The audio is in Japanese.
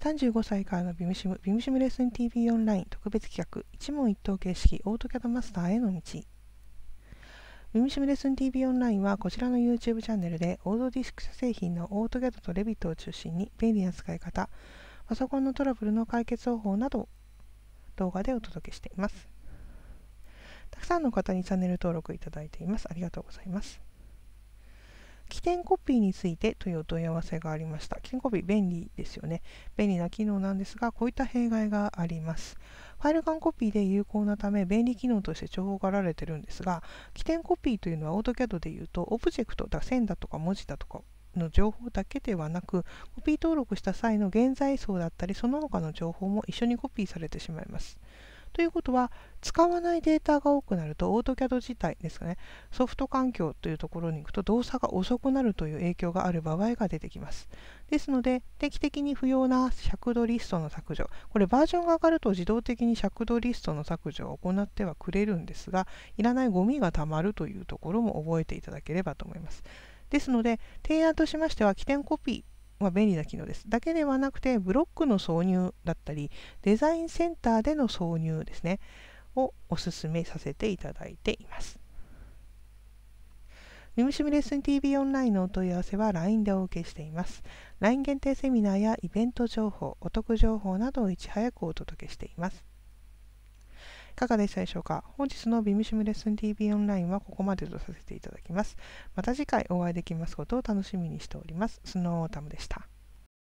35歳からのビムシム、ビムシムレッスン TV オンライン特別企画、一問一答形式、オートキャドマスターへの道。ビムシムレッスン TV オンラインはこちらの YouTube チャンネルで、オードディスク製品のオートキャドとレビットを中心に便利な使い方、パソコンのトラブルの解決方法など動画でお届けしています。たくさんの方にチャンネル登録いただいています。ありがとうございます。起点コピーについてというお問い合わせがありました。起点コピー便利ですよね。便利な機能なんですが、こういった弊害があります。ファイル間コピーで有効なため便利機能として重宝がられているんですが、起点コピーというのは AutoCAD でいうと、オブジェクトだ、線だとか文字だとかの情報だけではなくコピー登録した際の現在層だったりその他の情報も一緒にコピーされてしまいますということは、使わないデータが多くなると、オートキ c a d 自体ですかね、ソフト環境というところに行くと動作が遅くなるという影響がある場合が出てきます。ですので、定期的に不要な尺度リストの削除、これバージョンが上がると自動的に尺度リストの削除を行ってはくれるんですが、いらないゴミがたまるというところも覚えていただければと思います。ですので、提案としましては、起点コピーは便利な機能です。だけではなくて、ブロックの挿入だったり、デザインセンターでの挿入ですね、をお勧めさせていただいています。耳しみレッスン TV オンラインのお問い合わせは LINE でお受けしています。LINE 限定セミナーやイベント情報、お得情報などをいち早くお届けしています。かがでしたでしょうか本日のビムシムレッスン TV オンラインはここまでとさせていただきます。また次回お会いできますことを楽しみにしております。スノータムでした。